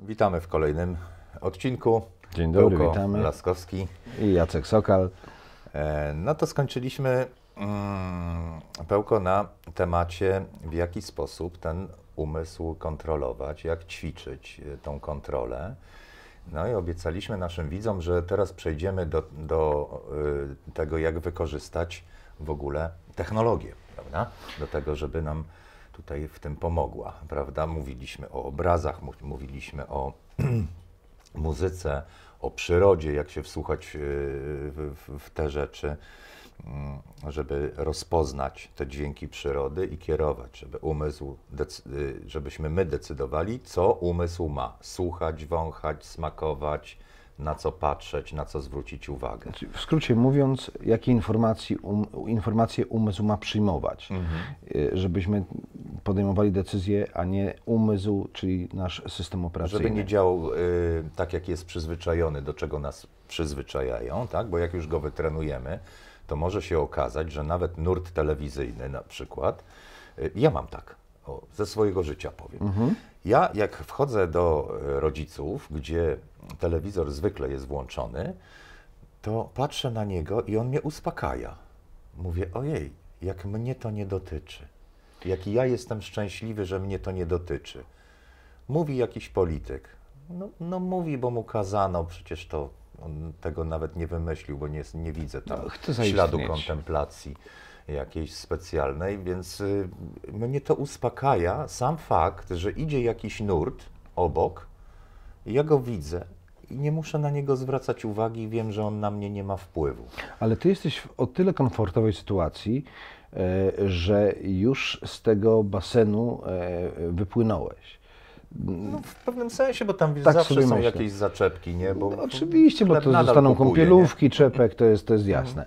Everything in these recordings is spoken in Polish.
Witamy w kolejnym odcinku. Dzień dobry, Pełko witamy. Laskowski i Jacek Sokal. E, no to skończyliśmy mm, pełko na temacie, w jaki sposób ten umysł kontrolować, jak ćwiczyć e, tą kontrolę. No i obiecaliśmy naszym widzom, że teraz przejdziemy do, do y, tego, jak wykorzystać w ogóle technologię, prawda? Do tego, żeby nam tutaj w tym pomogła, prawda? Mówiliśmy o obrazach, mówiliśmy o muzyce, o przyrodzie, jak się wsłuchać y, w, w, w te rzeczy. Mm, żeby rozpoznać te dźwięki przyrody i kierować, żeby umysł, y, żebyśmy my decydowali, co umysł ma słuchać, wąchać, smakować, na co patrzeć, na co zwrócić uwagę. Znaczy, w skrócie mówiąc, jakie informacje, um, informacje umysł ma przyjmować, mhm. Y, żebyśmy podejmowali decyzje, a nie umysł, czyli nasz system operacyjny. Żeby nie działał y, tak, jak jest przyzwyczajony, do czego nas przyzwyczajają, tak? bo jak już go wytrenujemy, to może się okazać, że nawet nurt telewizyjny na przykład, y, ja mam tak, o, ze swojego życia powiem. Mhm. Ja jak wchodzę do e, rodziców, gdzie telewizor zwykle jest włączony, to patrzę na niego i on mnie uspokaja. Mówię, ojej, jak mnie to nie dotyczy. Jaki ja jestem szczęśliwy, że mnie to nie dotyczy. Mówi jakiś polityk. No, no mówi, bo mu kazano, przecież to on tego nawet nie wymyślił, bo nie, nie widzę tam no, śladu kontemplacji jakiejś specjalnej, więc y, mnie to uspokaja sam fakt, że idzie jakiś nurt obok, ja go widzę i nie muszę na niego zwracać uwagi, wiem, że on na mnie nie ma wpływu. Ale ty jesteś w o tyle komfortowej sytuacji, e, że już z tego basenu y, wypłynąłeś. No, w pewnym sensie, bo tam tak zawsze są jakieś zaczepki, nie? Bo no, oczywiście, bo to zostaną kupuje, kąpielówki, nie? czepek, to jest, to jest mhm. jasne.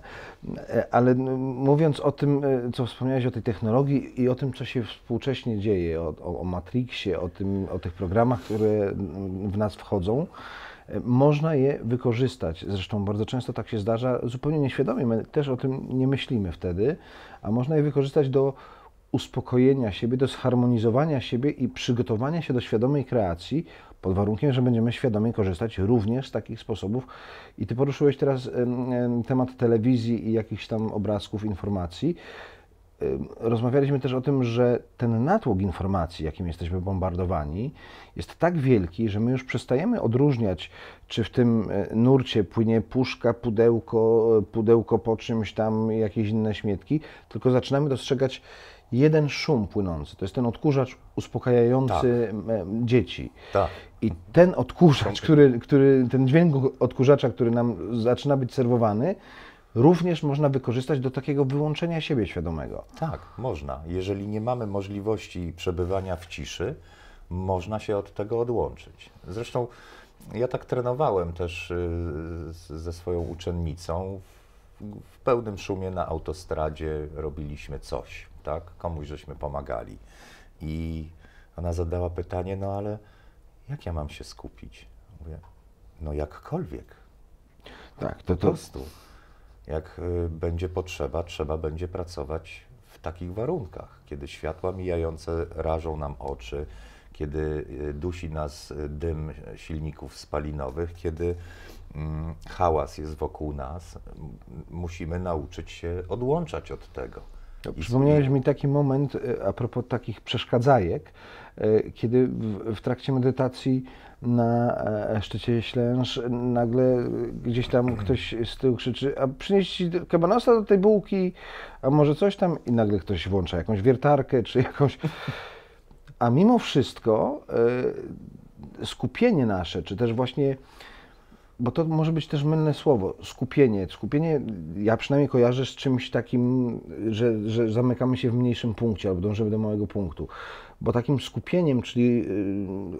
E, ale mówiąc o tym, e, co wspomniałeś o tej technologii i o tym, co się współcześnie dzieje, o, o Matrixie, o, tym, o tych programach, które mm, w nas wchodzą, e, można je wykorzystać. Zresztą bardzo często tak się zdarza, zupełnie nieświadomie, my też o tym nie myślimy wtedy, a można je wykorzystać do uspokojenia siebie, do zharmonizowania siebie i przygotowania się do świadomej kreacji, pod warunkiem, że będziemy świadomie korzystać również z takich sposobów. I Ty poruszyłeś teraz temat telewizji i jakichś tam obrazków, informacji. Rozmawialiśmy też o tym, że ten natłok informacji, jakim jesteśmy bombardowani, jest tak wielki, że my już przestajemy odróżniać, czy w tym e, nurcie płynie puszka, pudełko, e, pudełko po czymś tam, jakieś inne śmietki, tylko zaczynamy dostrzegać jeden szum płynący. To jest ten odkurzacz uspokajający tak. dzieci. Tak. I ten odkurzacz, który, który, ten dźwięk odkurzacza, który nam zaczyna być serwowany, również można wykorzystać do takiego wyłączenia siebie świadomego. Tak, można. Jeżeli nie mamy możliwości przebywania w ciszy, można się od tego odłączyć. Zresztą ja tak trenowałem też y, ze swoją uczennicą. W pełnym szumie na autostradzie robiliśmy coś tak? Komuś żeśmy pomagali. I ona zadała pytanie, no ale jak ja mam się skupić? Mówię, no jakkolwiek. Tak, to, to... Po prostu. Jak y, będzie potrzeba, trzeba będzie pracować w takich warunkach, kiedy światła mijające rażą nam oczy, kiedy y, dusi nas y, dym silników spalinowych, kiedy mm, hałas jest wokół nas, musimy nauczyć się odłączać od tego. Przypomniałeś mi taki moment y, a propos takich przeszkadzajek, y, kiedy w, w trakcie medytacji na e, szczycie Ślęż nagle gdzieś tam ktoś z tyłu krzyczy, a przynieść kabanosa do tej bułki, a może coś tam i nagle ktoś włącza jakąś wiertarkę czy jakąś... A mimo wszystko y, skupienie nasze, czy też właśnie bo to może być też mylne słowo, skupienie. Skupienie, ja przynajmniej kojarzę z czymś takim, że, że zamykamy się w mniejszym punkcie albo dążymy do małego punktu. Bo takim skupieniem, czyli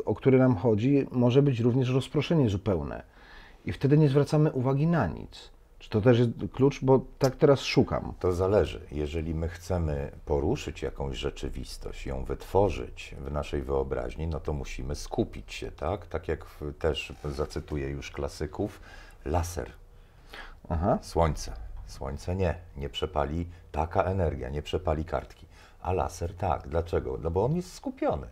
y, o które nam chodzi, może być również rozproszenie zupełne. I wtedy nie zwracamy uwagi na nic. Czy to też jest klucz? Bo tak teraz szukam. To zależy. Jeżeli my chcemy poruszyć jakąś rzeczywistość, ją wytworzyć w naszej wyobraźni, no to musimy skupić się, tak? Tak jak też zacytuję już klasyków, laser, Aha. słońce. Słońce nie, nie przepali taka energia, nie przepali kartki. A laser tak. Dlaczego? No bo on jest skupiony.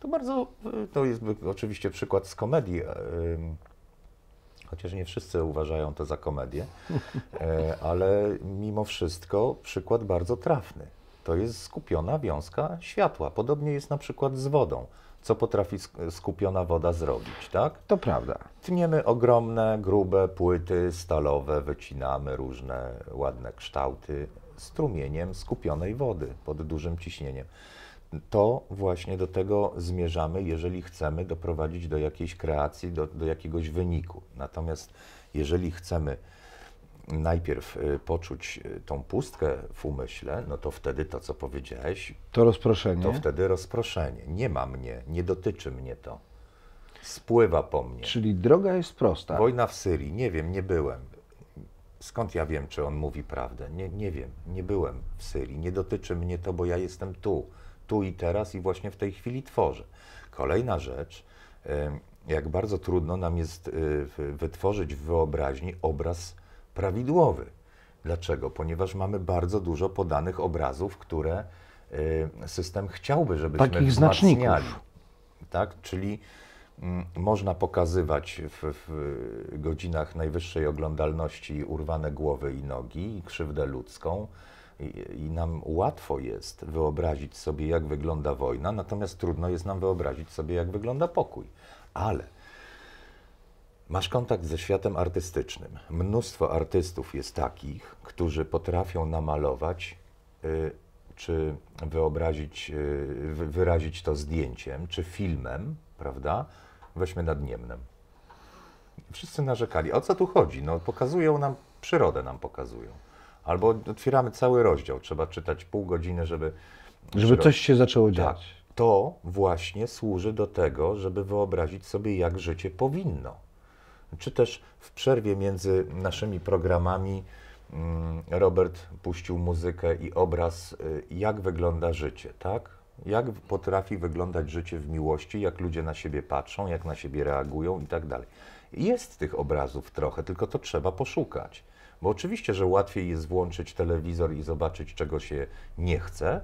To bardzo, to jest oczywiście przykład z komedii. Yy, chociaż nie wszyscy uważają to za komedię, e, ale mimo wszystko przykład bardzo trafny. To jest skupiona wiązka światła. Podobnie jest na przykład z wodą co potrafi skupiona woda zrobić, tak? To prawda. Tniemy ogromne, grube płyty stalowe, wycinamy różne ładne kształty strumieniem skupionej wody pod dużym ciśnieniem to właśnie do tego zmierzamy, jeżeli chcemy doprowadzić do jakiejś kreacji, do, do jakiegoś wyniku. Natomiast jeżeli chcemy najpierw y, poczuć y, tą pustkę w umyśle, no to wtedy to, co powiedziałeś. To rozproszenie. To wtedy rozproszenie. Nie ma mnie, nie dotyczy mnie to. Spływa po mnie. Czyli droga jest prosta. Wojna w Syrii, nie wiem, nie byłem. Skąd ja wiem, czy on mówi prawdę? Nie, nie wiem, nie byłem w Syrii. Nie dotyczy mnie to, bo ja jestem tu tu i teraz i właśnie w tej chwili tworzę. Kolejna rzecz, jak bardzo trudno nam jest y, wytworzyć w wyobraźni obraz prawidłowy. Dlaczego? Ponieważ mamy bardzo dużo podanych obrazów, które y, system chciałby, żebyśmy Takich Znaczników. Tak? Czyli mm, można pokazywać w, w godzinach najwyższej oglądalności urwane głowy i nogi i krzywdę ludzką i, nam łatwo jest wyobrazić sobie, jak wygląda wojna, natomiast trudno jest nam wyobrazić sobie, jak wygląda pokój. Ale Masz kontakt ze światem artystycznym. Mnóstwo artystów jest takich, którzy potrafią namalować y, czy wyobrazić, y, wyrazić to zdjęciem, czy filmem, prawda? Weźmy nad Niemnem. Wszyscy narzekali. O co tu chodzi? No, pokazują nam, przyrodę nam pokazują. Albo otwieramy cały rozdział, trzeba czytać pół godziny, żeby... Żeby coś się zaczęło tak. dziać. Tak. To właśnie służy do tego, żeby wyobrazić sobie, jak życie powinno. Czy też w przerwie między naszymi programami mm, Robert puścił muzykę i obraz, y, jak wygląda życie, tak? Jak potrafi wyglądać życie w miłości, jak ludzie na siebie patrzą, jak na siebie reagują i tak dalej. Jest tych obrazów trochę, tylko to trzeba poszukać. Bo oczywiście, że łatwiej jest włączyć telewizor i zobaczyć, czego się nie chce,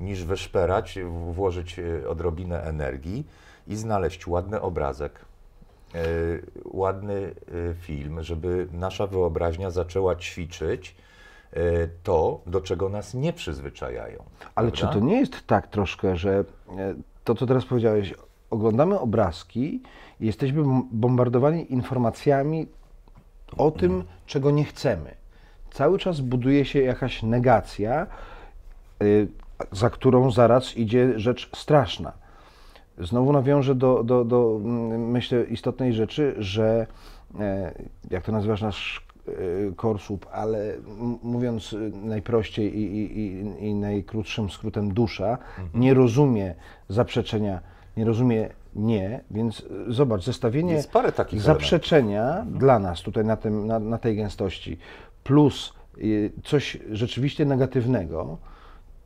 niż wyszperać, włożyć e, odrobinę energii i znaleźć ładny obrazek, e, ładny e, film, żeby nasza wyobraźnia zaczęła ćwiczyć to, do czego nas nie przyzwyczajają. Ale prawda? czy to nie jest tak troszkę, że to, co teraz powiedziałeś, oglądamy obrazki i jesteśmy bombardowani informacjami o tym, czego nie chcemy. Cały czas buduje się jakaś negacja, y, za którą zaraz idzie rzecz straszna. Znowu nawiążę do, do, do mm, myślę, istotnej rzeczy, że e, jak to nazywasz nasz e, korsłup, ale mówiąc najprościej i, i, i najkrótszym skrótem dusza, mhm. nie rozumie zaprzeczenia, nie rozumie nie, więc e, zobacz, zestawienie zaprzeczenia mhm. dla nas tutaj na, tym, na, na tej gęstości plus e, coś rzeczywiście negatywnego,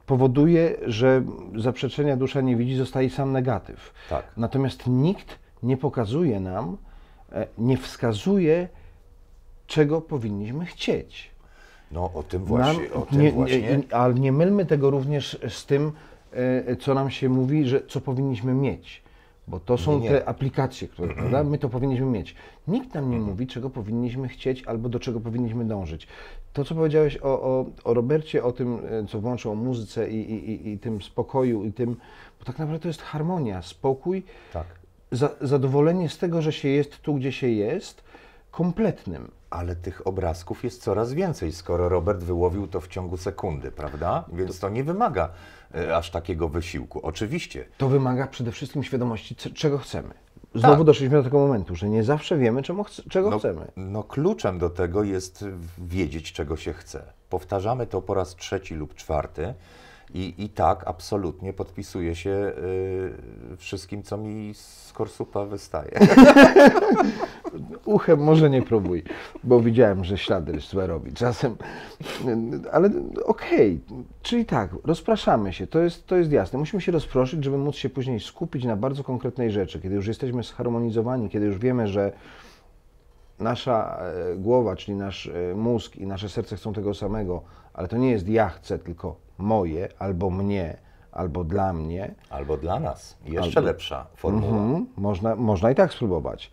powoduje, że zaprzeczenia dusza nie widzi, zostaje sam negatyw. Tak. Natomiast nikt nie pokazuje nam, e, nie wskazuje, czego powinniśmy chcieć. No o tym właśnie. Nam, o tym nie, właśnie. ale nie mylmy tego również z tym, co nam się mówi, że co powinniśmy mieć. Bo to są nie. te aplikacje, które prawda, my to powinniśmy mieć. Nikt nam nie mówi, czego powinniśmy chcieć albo do czego powinniśmy dążyć. To, co powiedziałeś o, o, o Robercie, o tym, e, co włączył o muzyce i, i, i, i tym spokoju i tym, bo tak naprawdę to jest harmonia, spokój, tak. za, zadowolenie z tego, że się jest tu, gdzie się jest, kompletnym. Ale tych obrazków jest coraz więcej, skoro Robert wyłowił to w ciągu sekundy, prawda? Więc to nie wymaga E, aż takiego wysiłku. Oczywiście. To wymaga przede wszystkim świadomości, czego chcemy. Tak. Znowu tak. doszliśmy do tego momentu, że nie zawsze wiemy, czemu czego no, chcemy. No kluczem do tego jest wiedzieć, czego się chce. Powtarzamy to po raz trzeci lub czwarty. I, i tak absolutnie podpisuję się y, wszystkim, co mi z korsupa wystaje. uchem może nie próbuj, bo widziałem, że ślady rysła robi czasem. Ale okej, okay. czyli tak, rozpraszamy się, to jest, to jest jasne. Musimy się rozproszyć, żeby móc się później skupić na bardzo konkretnej rzeczy. Kiedy już jesteśmy zharmonizowani, kiedy już wiemy, że nasza e, głowa, czyli nasz e, mózg i nasze serce chcą tego samego, ale to nie jest ja chcę, tylko moje albo mnie albo dla mnie. Albo dla nas. Jeszcze albo... lepsza formuła. Mm -hmm. Można, można i tak spróbować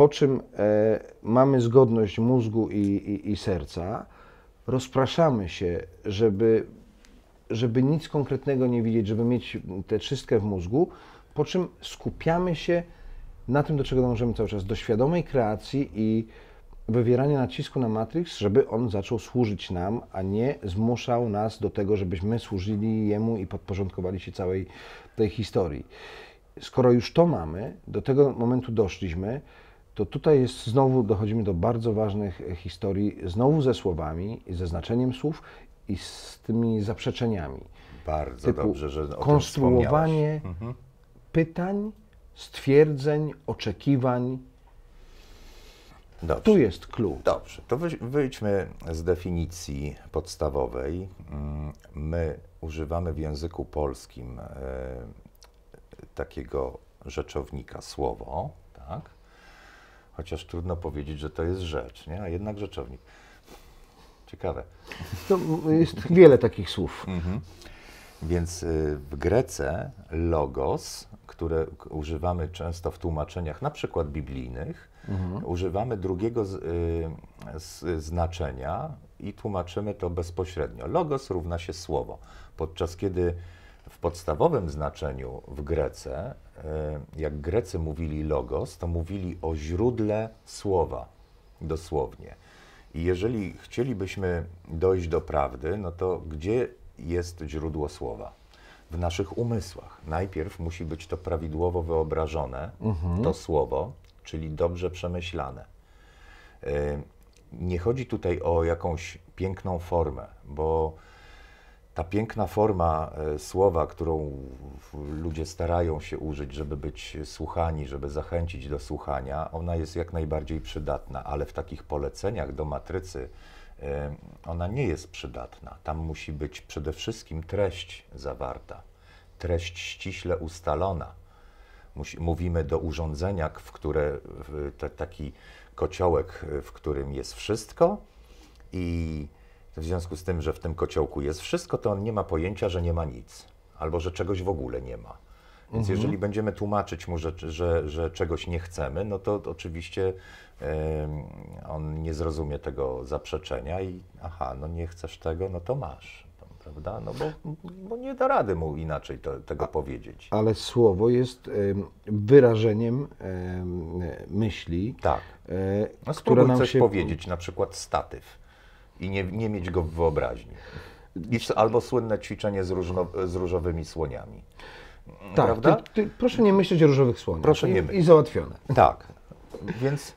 po czym e, mamy zgodność mózgu i, i, i, serca, rozpraszamy się, żeby, żeby nic konkretnego nie widzieć, żeby mieć tę czystkę w mózgu, po czym skupiamy się na tym, do czego dążymy cały czas, do świadomej kreacji i wywierania nacisku na Matrix, żeby on zaczął służyć nam, a nie zmuszał nas do tego, żebyśmy służyli jemu i podporządkowali się całej tej historii. Skoro już to mamy, do tego momentu doszliśmy, to tutaj jest znowu dochodzimy do bardzo ważnych e, historii, znowu ze słowami, ze znaczeniem słów i z tymi zaprzeczeniami. Bardzo typu dobrze, że o konstruowanie mhm. pytań, stwierdzeń, oczekiwań. Dobrze. Tu jest klucz. Dobrze, to wyjdźmy z definicji podstawowej. Mm, my używamy w języku polskim e, takiego rzeczownika słowo, Chociaż trudno powiedzieć, że to jest rzecz, nie? a jednak rzeczownik. Ciekawe. To no, jest wiele takich słów. Mhm. Więc y, w Grece logos, które używamy często w tłumaczeniach, na przykład biblijnych, mhm. używamy drugiego z, y, z, znaczenia i tłumaczymy to bezpośrednio. Logos równa się słowo, podczas kiedy w podstawowym znaczeniu w Grece E, jak Grecy mówili logos, to mówili o źródle słowa, dosłownie. I jeżeli chcielibyśmy dojść do prawdy, no to gdzie jest źródło słowa? W naszych umysłach. Najpierw musi być to prawidłowo wyobrażone, mhm. to słowo, czyli dobrze przemyślane. E, nie chodzi tutaj o jakąś piękną formę, bo ta piękna forma e, słowa, którą ludzie starają się użyć, żeby być słuchani, żeby zachęcić do słuchania, ona jest jak najbardziej przydatna, ale w takich poleceniach do matrycy e, ona nie jest przydatna. Tam musi być przede wszystkim treść zawarta, treść ściśle ustalona. Mówimy do urządzenia, w które te, taki kociołek, w którym jest wszystko i w związku z tym, że w tym kociołku jest wszystko, to on nie ma pojęcia, że nie ma nic, albo że czegoś w ogóle nie ma. Więc mhm. jeżeli będziemy tłumaczyć mu, że, że, że, czegoś nie chcemy, no to oczywiście yy, on nie zrozumie tego zaprzeczenia i aha, no nie chcesz tego, no to masz. Prawda? No bo, bo nie da rady mu inaczej to, tego A, powiedzieć. Ale słowo jest y, wyrażeniem y, myśli. Tak. Y, no, która nam coś się... powiedzieć, na przykład statyw i nie, nie mieć go w wyobraźni. Albo słynne ćwiczenie z, różno, z różowymi słoniami. Tak, prawda? Ty, ty, proszę nie myśleć o różowych słoniach. Proszę nie myśleć. I załatwione. Tak. Więc y,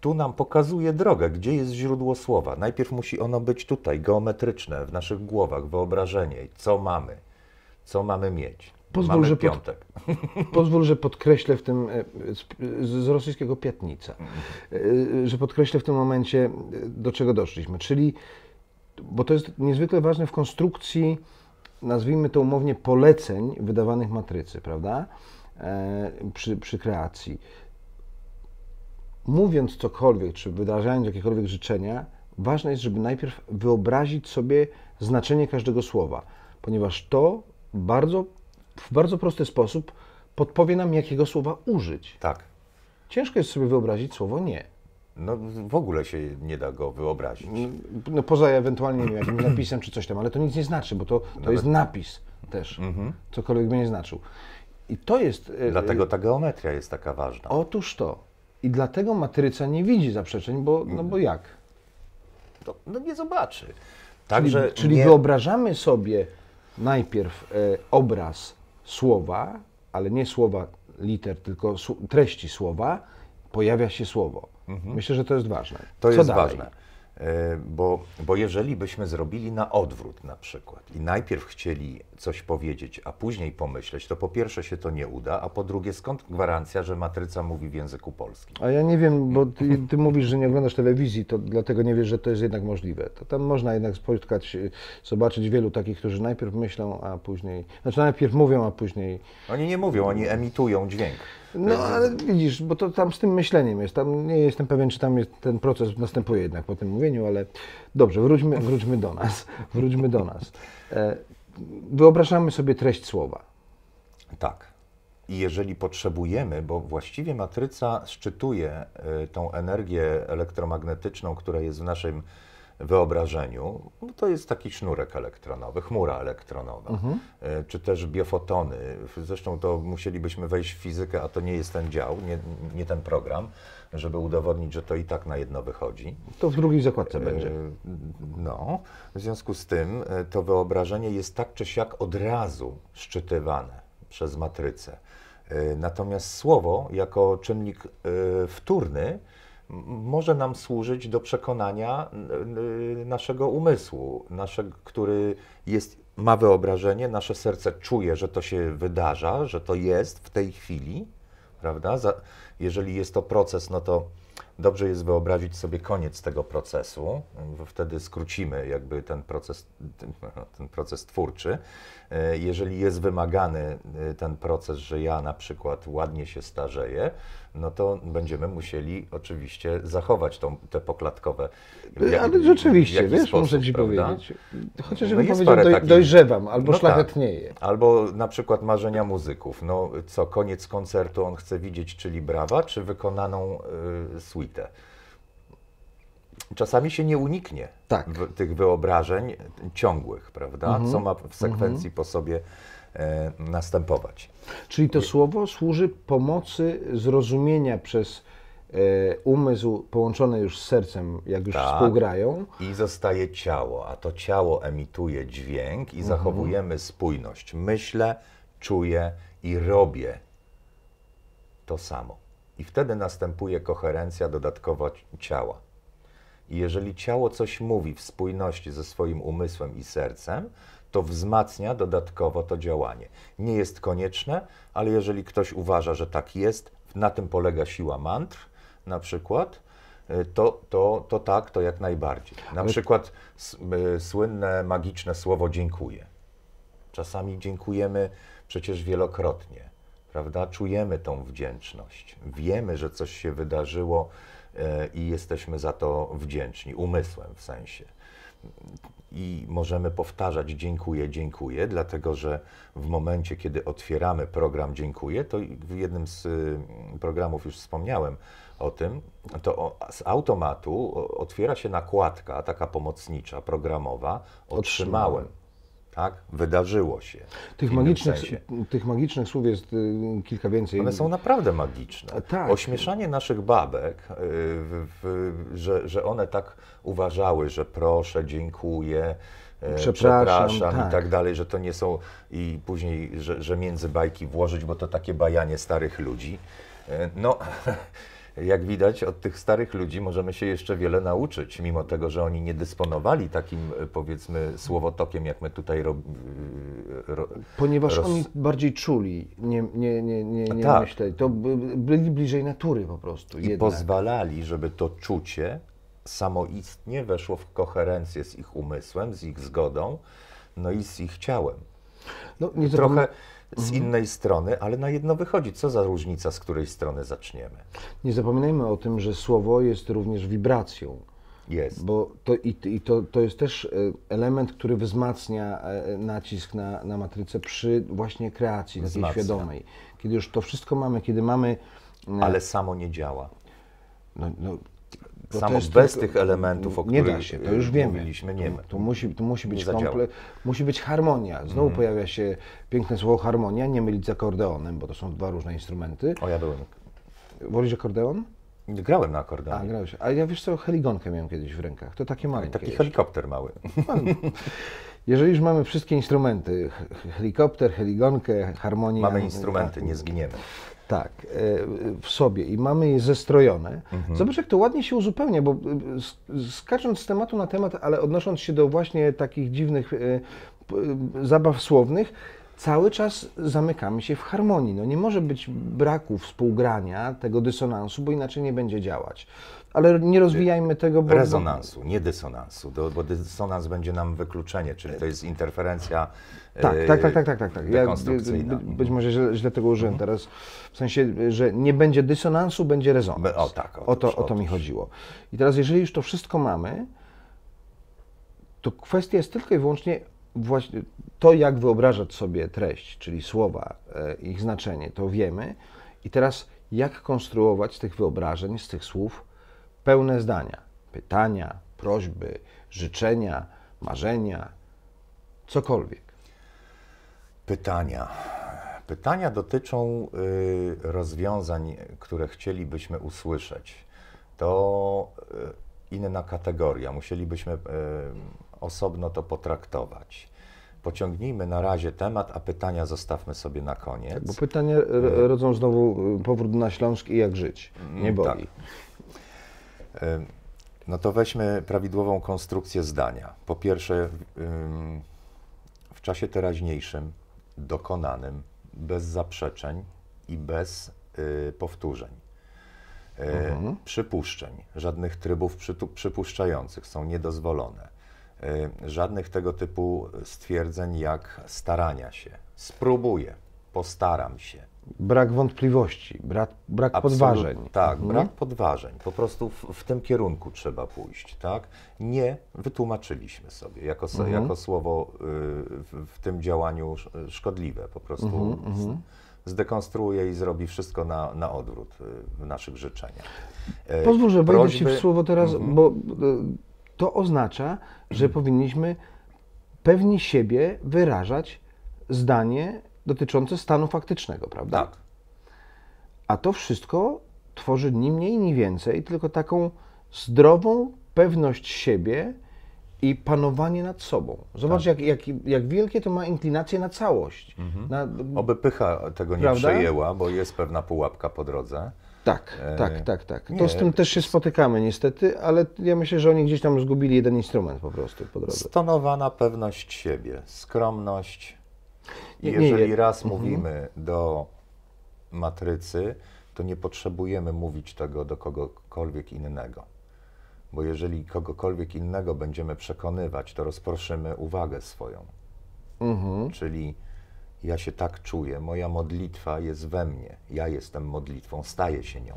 tu nam pokazuje drogę, gdzie jest źródło słowa. Najpierw musi ono być tutaj, geometryczne, w naszych głowach, wyobrażenie, co mamy, co mamy mieć. Pozwól, Mamy że piątek. pozwól, że podkreślę w tym, e, z, z rosyjskiego piatnica, mhm. e, że podkreślę w tym momencie, e, do czego doszliśmy. Czyli, bo to jest niezwykle ważne w konstrukcji, nazwijmy to umownie, poleceń wydawanych matrycy, prawda? przy, przy kreacji. Mówiąc cokolwiek, czy wydarzając jakiekolwiek życzenia, ważne jest, żeby najpierw wyobrazić sobie znaczenie każdego słowa, ponieważ to bardzo w bardzo prosty sposób podpowie nam, jakiego słowa użyć. Tak. Ciężko jest sobie wyobrazić słowo nie. No w ogóle się nie da go wyobrazić. No, no poza ewentualnie jakimś napisem czy coś tam, ale to nic nie znaczy, bo to, to jest napis też, mhm. cokolwiek by nie znaczył. I to jest... E, dlatego e, ta geometria jest taka ważna. Otóż to. I dlatego matryca nie widzi zaprzeczeń, bo, no bo jak? To, no nie zobaczy. Także czyli, czyli nie... wyobrażamy sobie najpierw e, obraz słowa, ale nie słowa liter, tylko treści słowa, pojawia się słowo. Mhm. Myślę, że to jest ważne. To Co jest dalej? ważne. E, bo, bo jeżeli byśmy zrobili na odwrót na przykład i najpierw chcieli coś powiedzieć, a później pomyśleć, to po pierwsze się to nie uda, a po drugie skąd gwarancja, że matryca mówi w języku polskim? A ja nie wiem, bo ty, ty mówisz, że nie oglądasz telewizji, to dlatego nie wiesz, że to jest jednak możliwe. To tam można jednak spotkać, e, zobaczyć wielu takich, którzy najpierw myślą, a później, znaczy najpierw mówią, a później... Oni nie mówią, oni emitują dźwięk. No ale widzisz, bo to tam z tym myśleniem jest. Tam nie jestem pewien, czy tam jest, ten proces następuje jednak po tym mówieniu, ale dobrze, wróćmy, wróćmy do nas. Wróćmy do nas. E, wyobrażamy sobie treść słowa. Tak. I jeżeli potrzebujemy, bo właściwie matryca szczytuje e, tą energię elektromagnetyczną, która jest w naszym wyobrażeniu, no to jest taki sznurek elektronowy, chmura elektronowa, mhm. E, czy też biofotony. Zresztą to musielibyśmy wejść w fizykę, a to nie jest ten dział, nie, nie ten program, żeby udowodnić, że to i tak na jedno wychodzi. To w drugiej zakładce e, będzie. No, w związku z tym e, to wyobrażenie jest tak czy siak od razu szczytywane przez matrycę. Natomiast słowo jako czynnik wtórny może nam służyć do przekonania y, y, naszego umysłu, nasze, który jest, ma wyobrażenie, nasze serce czuje, że to się wydarza, że to jest w tej chwili, prawda? Za, jeżeli jest to proces, no to Dobrze jest wyobrazić sobie koniec tego procesu, wtedy skrócimy jakby ten proces, ten proces twórczy. Jeżeli jest wymagany y, ten proces, że ja na przykład ładnie się starzeję, no to będziemy musieli oczywiście zachować tą, te poklatkowe. Y, Jak, Ale rzeczywiście, wiesz, sposób, muszę Ci prawda? powiedzieć. Chociaż no powiedział, doj, takich... dojrzewam albo no tak. szlachetnieję. Tak. Albo na przykład marzenia muzyków. No co, koniec koncertu on chce widzieć, czyli brawa, czy wykonaną y, suite? niesamowite. Czasami się nie uniknie tak. w, tych wyobrażeń ciągłych, prawda? Mhm. Co ma w sekwencji mhm. po sobie e, następować. Czyli to słowo służy pomocy zrozumienia przez e, umysł połączony już z sercem, jak już tak. współgrają. I zostaje ciało, a to ciało emituje dźwięk i mhm. zachowujemy spójność. Myślę, czuję i robię to samo. I wtedy następuje koherencja dodatkowo ciała. I jeżeli ciało coś mówi w spójności ze swoim umysłem i sercem, to wzmacnia dodatkowo to działanie. Nie jest konieczne, ale jeżeli ktoś uważa, że tak jest, na tym polega siła mantr na przykład, y, to, to, to tak, to jak najbardziej. Na przykład y, słynne magiczne słowo dziękuję. Czasami dziękujemy przecież wielokrotnie prawda? Czujemy tą wdzięczność, wiemy, że coś się wydarzyło e, i jesteśmy za to wdzięczni, umysłem w sensie. I możemy powtarzać dziękuję, dziękuję, dlatego że w momencie, kiedy otwieramy program Dziękuję, to w jednym z mm, programów już wspomniałem o tym, to z automatu otwiera się nakładka taka pomocnicza, programowa, otrzymałem tak? Wydarzyło się. Tych magicznych, tych magicznych słów jest y, kilka więcej. One są naprawdę magiczne. tak. Ośmieszanie naszych babek, y, w, że, że one tak uważały, że proszę, dziękuję, e, przepraszam, przepraszam tak. i tak dalej, że to nie są i później, że, że między bajki włożyć, bo to takie bajanie starych ludzi. E, no, jak widać, od tych starych ludzi możemy się jeszcze wiele nauczyć, mimo tego, że oni nie dysponowali takim, e, powiedzmy, słowotokiem, jak my tutaj ro, e, ro Ponieważ roz... oni bardziej czuli, nie, nie, nie, nie, nie tak. myśleli. To byli bliżej natury po prostu. I jednak. pozwalali, żeby to czucie samoistnie weszło w koherencję z ich umysłem, z ich zgodą, no i z ich ciałem. No, nie Trochę z mhm. innej strony, ale na jedno wychodzi. Co za różnica, z której strony zaczniemy? Nie zapominajmy o tym, że słowo jest również wibracją. Jest. Bo to, i, i to, to jest też e, element, który wzmacnia e, nacisk na, na matrycę przy właśnie kreacji wzmacnia. takiej świadomej. Kiedy już to wszystko mamy, kiedy mamy. E, ale samo nie działa. No, no, Samo bez tych elementów, o których nie da się, to już wiemy. mówiliśmy, nie tu, tu, musi, tu musi, być komple, musi być harmonia. Znowu mm. pojawia się piękne słowo harmonia, nie mylić z akordeonem, bo to są dwa różne instrumenty. O, ja byłem. Wolisz akordeon? Grałem na akordeonie. A, grałeś. A ja wiesz co, heligonkę miałem kiedyś w rękach. To takie małe Taki helikopter mały. Jeżeli już mamy wszystkie instrumenty, helikopter, heligonkę, harmonię... Mamy instrumenty, nie zginiemy tak, e, w sobie i mamy je zestrojone, mhm. zobacz jak to ładnie się uzupełnia, bo e, skacząc z tematu na temat, ale odnosząc się do właśnie takich dziwnych e, zabaw słownych, cały czas zamykamy się w harmonii. No nie może być braku współgrania, tego dysonansu, bo inaczej nie będzie działać ale nie rozwijajmy tego, bo... Rezonansu, nie dysonansu, bo dysonans będzie nam wykluczenie, czyli to jest interferencja tak, e, tak, tak, tak, tak, tak, tak. Ja, być może źle, źle tego użyłem mhm. teraz, w sensie, że nie będzie dysonansu, będzie rezonans. O tak, otóż, o to, o to mi chodziło. I teraz, jeżeli już to wszystko mamy, to kwestia jest tylko i wyłącznie właśnie to, jak wyobrażać sobie treść, czyli słowa, e, ich znaczenie, to wiemy. I teraz, jak konstruować z tych wyobrażeń, z tych słów, pełne zdania, pytania, prośby, życzenia, marzenia, cokolwiek. Pytania. Pytania dotyczą y, rozwiązań, które chcielibyśmy usłyszeć. To y, inna kategoria. Musielibyśmy y, osobno to potraktować pociągnijmy na razie temat, a pytania zostawmy sobie na koniec. Tak, bo pytania rodzą znowu powrót na Śląsk i jak żyć. Nie mm, boli. Tak. No to weźmy prawidłową konstrukcję zdania. Po pierwsze, w czasie teraźniejszym, dokonanym, bez zaprzeczeń i bez y, powtórzeń. E, mhm. Przypuszczeń, żadnych trybów przypuszczających są niedozwolone. E, żadnych tego typu stwierdzeń jak starania się, spróbuję, postaram się, brak wątpliwości, brak, brak podważeń. Tak, mhm. brak podważeń. Po prostu w, w, tym kierunku trzeba pójść, tak? Nie wytłumaczyliśmy sobie jako, mhm. jako słowo y, w, w, tym działaniu szkodliwe. Po prostu mhm, z, mhm. zdekonstruuje i zrobi wszystko na, na odwrót y, w naszych życzeniach. Y, Pozwól, że wejdę się w słowo teraz, mhm. bo y, to oznacza, że mhm. powinniśmy pewni siebie wyrażać zdanie dotyczące stanu faktycznego, prawda? Tak. A to wszystko tworzy ni mniej, ni więcej, tylko taką zdrową pewność siebie i panowanie nad sobą. Zobacz, tak. jak, jak, jak wielkie to ma inklinacje na całość. Mhm. Na, Oby pycha tego nie prawda? przejęła, bo jest pewna pułapka po drodze. Tak, e, tak, tak, tak. Nie. To z tym też się spotykamy niestety, ale ja myślę, że oni gdzieś tam zgubili jeden instrument po prostu po drodze. Stonowana pewność siebie, skromność, nie, Jeżeli nie, raz mhm. mówimy do matrycy, to nie potrzebujemy mówić tego do kogokolwiek innego. Bo jeżeli kogokolwiek innego będziemy przekonywać, to rozproszymy uwagę swoją. Mhm. Czyli ja się tak czuję, moja modlitwa jest we mnie, ja jestem modlitwą, staję się nią.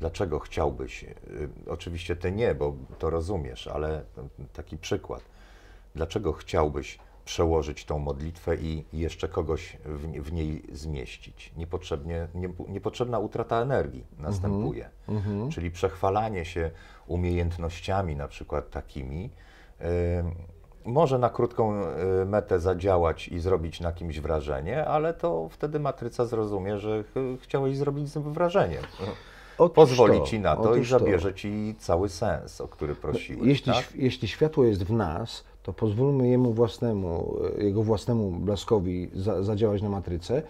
Dlaczego chciałbyś? Y, oczywiście ty nie, bo to rozumiesz, ale taki przykład. Dlaczego chciałbyś przełożyć tą modlitwę i jeszcze kogoś w, w niej zmieścić. Niepotrzebnie, nie, niepotrzebna utrata energii następuje. Mm -hmm. Czyli przechwalanie się umiejętnościami, na przykład takimi, y, może na krótką e, metę zadziałać i zrobić na kimś wrażenie, ale to wtedy matryca zrozumie, że ch chciałeś zrobić z wrażenie. Otóż pozwoli to, ci na to i zabierze to. ci cały sens, o który prosiłeś. Jeśli, tak? jeśli światło jest w nas, to pozwólmy jemu własnemu, jego własnemu blaskowi za, zadziałać na matryce,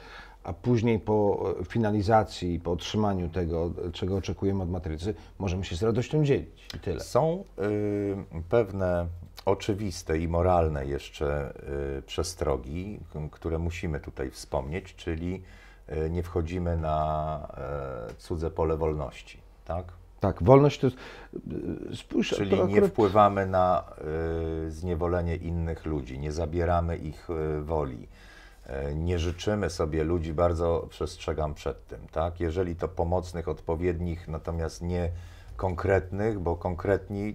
a później po finalizacji, po otrzymaniu tego, czego oczekujemy od matrycy, możemy się z radością dzielić. I tyle. Są y, pewne oczywiste i moralne jeszcze y, przestrogi, które musimy tutaj wspomnieć, czyli y, nie wchodzimy na e, cudze pole wolności, tak? Tak, wolność to jest. Y, spójrz, Czyli to akurat... nie wpływamy na y, zniewolenie innych ludzi, nie zabieramy ich y, woli. Y, nie życzymy sobie ludzi, bardzo przestrzegam przed tym, tak? Jeżeli to pomocnych, odpowiednich, natomiast nie konkretnych, bo konkretni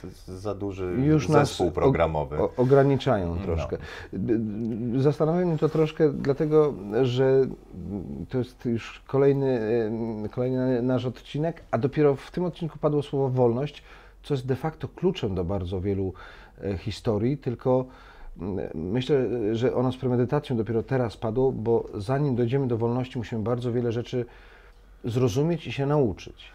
to jest za duży Już zespół programowy. O, o, ograniczają no. troszkę. No. Zastanawia mnie to troszkę, dlatego że to jest już kolejny, kolejny nasz odcinek, a dopiero w tym odcinku padło słowo wolność, co jest de facto kluczem do bardzo wielu e, historii, tylko myślę, że ono z premedytacją dopiero teraz padło, bo zanim dojdziemy do wolności, musimy bardzo wiele rzeczy zrozumieć i się nauczyć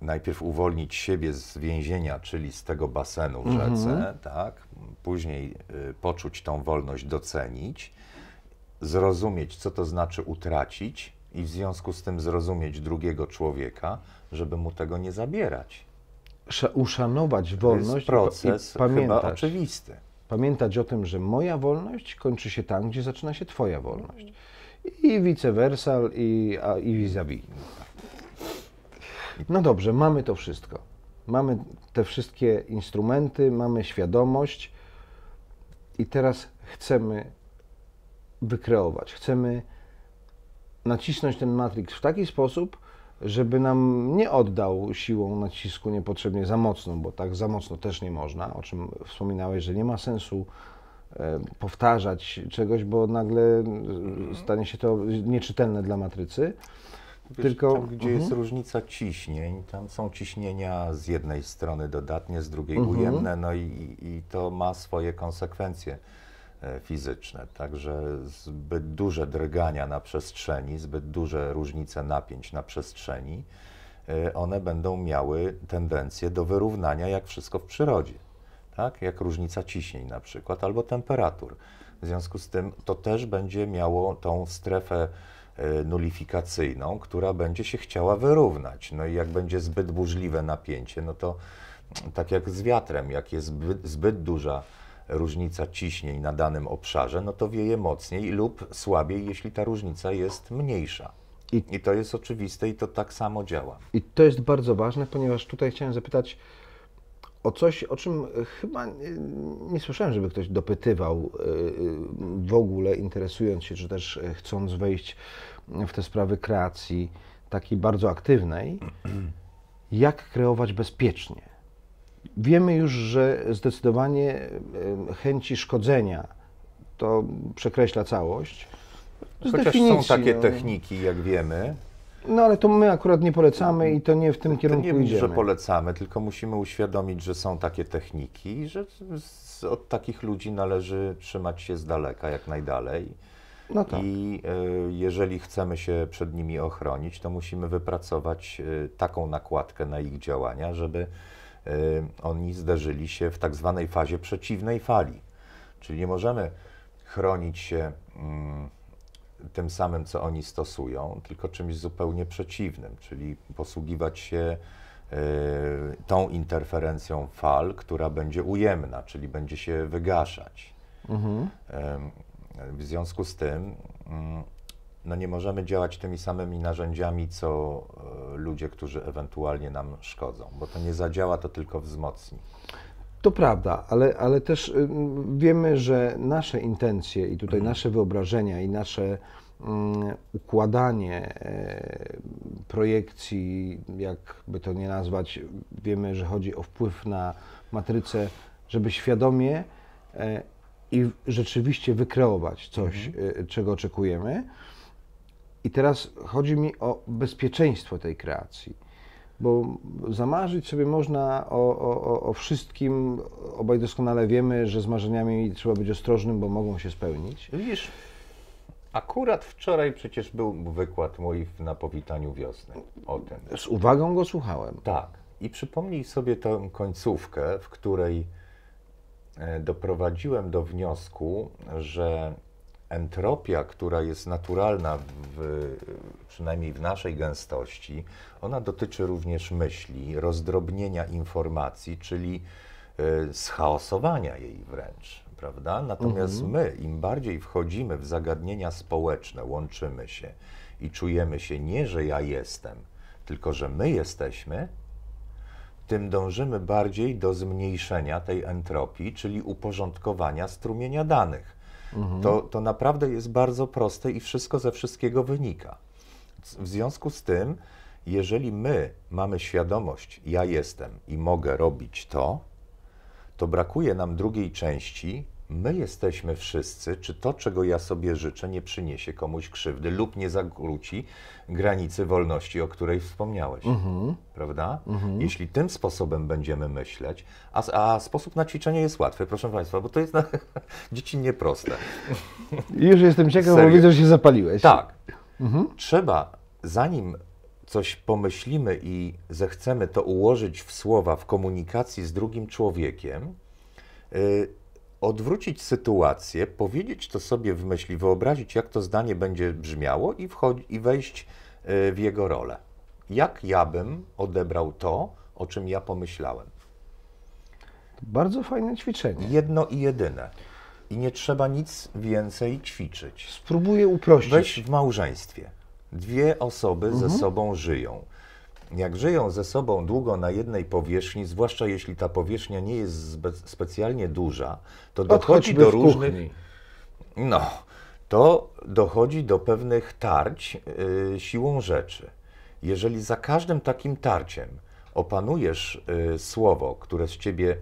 najpierw uwolnić siebie z więzienia, czyli z tego basenu w mhm. rzece, tak? później y, poczuć tą wolność, docenić, zrozumieć, co to znaczy utracić i w związku z tym zrozumieć drugiego człowieka, żeby mu tego nie zabierać. uszanować wolność. To jest proces pamiętać, chyba oczywisty. Pamiętać o tym, że moja wolność kończy się tam, gdzie zaczyna się twoja wolność. I vice versa, i, a, i vis-a-vis. vis a vis tak? No dobrze, mamy to wszystko. Mamy te wszystkie instrumenty, mamy świadomość i teraz chcemy wykreować, chcemy nacisnąć ten matrix w taki sposób, żeby nam nie oddał siłą nacisku niepotrzebnie za mocno, bo tak za mocno też nie można, o czym wspominałeś, że nie ma sensu e, powtarzać czegoś, bo nagle stanie się to nieczytelne dla matrycy. Wiesz, Tylko tam, gdzie jest mhm. różnica ciśnień, tam są ciśnienia z jednej strony dodatnie, z drugiej mhm. ujemne, no i, i to ma swoje konsekwencje e, fizyczne. Także zbyt duże drgania na przestrzeni, zbyt duże różnice napięć na przestrzeni, e, one będą miały tendencję do wyrównania, jak wszystko w przyrodzie. Tak? Jak różnica ciśnień na przykład, albo temperatur. W związku z tym to też będzie miało tą strefę E, nulifikacyjną, która będzie się chciała wyrównać. No i jak będzie zbyt burzliwe napięcie, no to tak jak z wiatrem, jak jest zbyt, zbyt duża różnica ciśnień na danym obszarze, no to wieje mocniej lub słabiej, jeśli ta różnica jest mniejsza. I, I to jest oczywiste i to tak samo działa. I to jest bardzo ważne, ponieważ tutaj chciałem zapytać o coś, o czym chyba nie, nie słyszałem, żeby ktoś dopytywał yy, w ogóle, interesując się, czy też chcąc wejść w te sprawy kreacji, takiej bardzo aktywnej, jak kreować bezpiecznie. Wiemy już, że zdecydowanie chęci szkodzenia to przekreśla całość. Z Chociaż definicji, są takie no. techniki, jak wiemy. No ale to my akurat nie polecamy i to nie w tym to, kierunku to nie mów, że polecamy, tylko musimy uświadomić, że są takie techniki i że od takich ludzi należy trzymać się z daleka, jak najdalej no tak. I e, jeżeli chcemy się przed nimi ochronić, to musimy wypracować e, taką nakładkę na ich działania, żeby e, oni zderzyli się w tak zwanej fazie przeciwnej fali. Czyli nie możemy chronić się mm, tym samym, co oni stosują, tylko czymś zupełnie przeciwnym, czyli posługiwać się tą interferencją fal, która będzie ujemna, czyli będzie się wygaszać. Mhm. W związku z tym mm, no nie możemy działać tymi samymi narzędziami, co e, ludzie, którzy ewentualnie nam szkodzą, bo to nie zadziała, to tylko wzmocni. To prawda, ale, ale też y, wiemy, że nasze intencje i tutaj mhm. nasze wyobrażenia i nasze mm, układanie e, projekcji, jakby to nie nazwać, wiemy, że chodzi o wpływ na matrycę, żeby świadomie e, i rzeczywiście wykreować coś, mhm. Y, czego oczekujemy. I teraz chodzi mi o bezpieczeństwo tej kreacji, bo zamarzyć sobie można o, o, o wszystkim. Obaj doskonale wiemy, że z marzeniami trzeba być ostrożnym, bo mogą się spełnić. Widzisz, Akurat wczoraj przecież był wykład mój na powitaniu wiosny o tym. Z uwagą go słuchałem. Tak. I przypomnij sobie tę końcówkę, w której E, doprowadziłem do wniosku, że entropia, która jest naturalna, w, przynajmniej w naszej gęstości, ona dotyczy również myśli, rozdrobnienia informacji, czyli e, schaosowania jej wręcz, prawda? Natomiast mhm. my, im bardziej wchodzimy w zagadnienia społeczne, łączymy się i czujemy się nie, że ja jestem, tylko że my jesteśmy, tym dążymy bardziej do zmniejszenia tej entropii, czyli uporządkowania strumienia danych. Mhm. To, to naprawdę jest bardzo proste i wszystko ze wszystkiego wynika. W związku z tym, jeżeli my mamy świadomość, ja jestem i mogę robić to, to brakuje nam drugiej części, my jesteśmy wszyscy, czy to, czego ja sobie życzę, nie przyniesie komuś krzywdy lub nie zakłóci granicy wolności, o której wspomniałeś. Mhm. Prawda? Mhm. Jeśli tym sposobem będziemy myśleć, a, a, sposób na ćwiczenie jest łatwy, proszę Państwa, bo to jest na, dziecinnie proste. Już jestem ciekaw, Serio? bo widzę, że się zapaliłeś. Tak. Mhm. Trzeba, zanim coś pomyślimy i zechcemy to ułożyć w słowa, w komunikacji z drugim człowiekiem, yy, odwrócić sytuację, powiedzieć to sobie w myśli, wyobrazić, jak to zdanie będzie brzmiało i, wchodzi, i wejść y, w jego rolę. Jak ja bym odebrał to, o czym ja pomyślałem? Bardzo fajne ćwiczenie. Jedno i jedyne. I nie trzeba nic więcej ćwiczyć. Spróbuję uprościć. Weź w małżeństwie. Dwie osoby mhm. ze sobą żyją. Jak żyją ze sobą długo na jednej powierzchni, zwłaszcza jeśli ta powierzchnia nie jest spe specjalnie duża, to dochodzi do różnych. No, to dochodzi do pewnych tarć yy, siłą rzeczy. Jeżeli za każdym takim tarciem opanujesz yy, słowo, które z ciebie